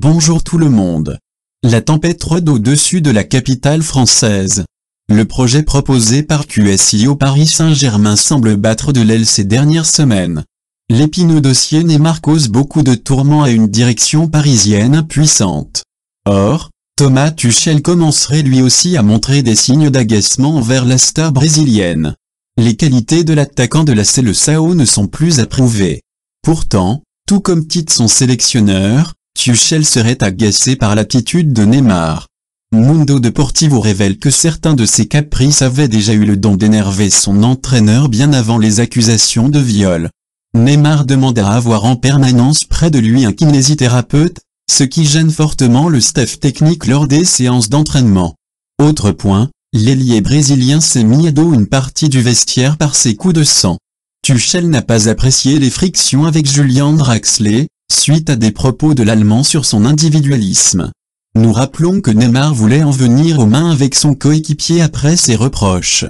Bonjour tout le monde. La tempête rôde au-dessus de la capitale française. Le projet proposé par QSI au Paris Saint-Germain semble battre de l'aile ces dernières semaines. L'épineux dossier Neymar cause beaucoup de tourments à une direction parisienne impuissante. Or, Thomas Tuchel commencerait lui aussi à montrer des signes d'agacement envers la star brésilienne. Les qualités de l'attaquant de la Sao ne sont plus approuvées. Pourtant, tout comme titre son sélectionneur, Tuchel serait agacé par l'attitude de Neymar. Mundo Deportivo révèle que certains de ses caprices avaient déjà eu le don d'énerver son entraîneur bien avant les accusations de viol. Neymar demande à avoir en permanence près de lui un kinésithérapeute, ce qui gêne fortement le staff technique lors des séances d'entraînement. Autre point, l'ailier brésilien s'est mis à dos une partie du vestiaire par ses coups de sang. Tuchel n'a pas apprécié les frictions avec Julian Draxler, suite à des propos de l'Allemand sur son individualisme. Nous rappelons que Neymar voulait en venir aux mains avec son coéquipier après ses reproches.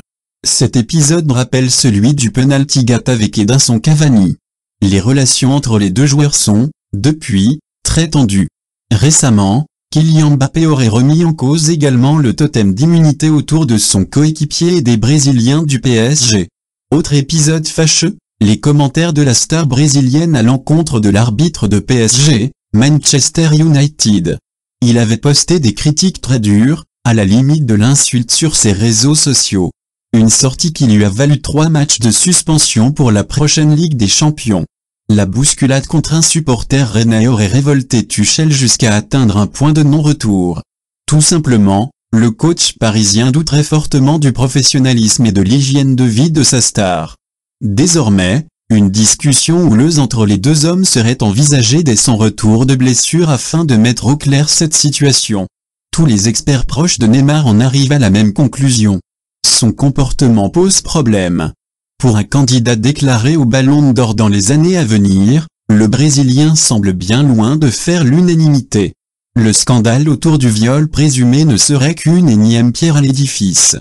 Cet épisode rappelle celui du penalty gap avec Edinson Cavani. Les relations entre les deux joueurs sont, depuis, très tendues. Récemment, Kylian Mbappé aurait remis en cause également le totem d'immunité autour de son coéquipier et des Brésiliens du PSG. Autre épisode fâcheux les commentaires de la star brésilienne à l'encontre de l'arbitre de PSG, Manchester United. Il avait posté des critiques très dures, à la limite de l'insulte sur ses réseaux sociaux. Une sortie qui lui a valu trois matchs de suspension pour la prochaine Ligue des Champions. La bousculade contre un supporter rennais aurait révolté Tuchel jusqu'à atteindre un point de non-retour. Tout simplement, le coach parisien doute très fortement du professionnalisme et de l'hygiène de vie de sa star. Désormais, une discussion houleuse entre les deux hommes serait envisagée dès son retour de blessure afin de mettre au clair cette situation. Tous les experts proches de Neymar en arrivent à la même conclusion. Son comportement pose problème. Pour un candidat déclaré au Ballon d'Or dans les années à venir, le Brésilien semble bien loin de faire l'unanimité. Le scandale autour du viol présumé ne serait qu'une énième pierre à l'édifice.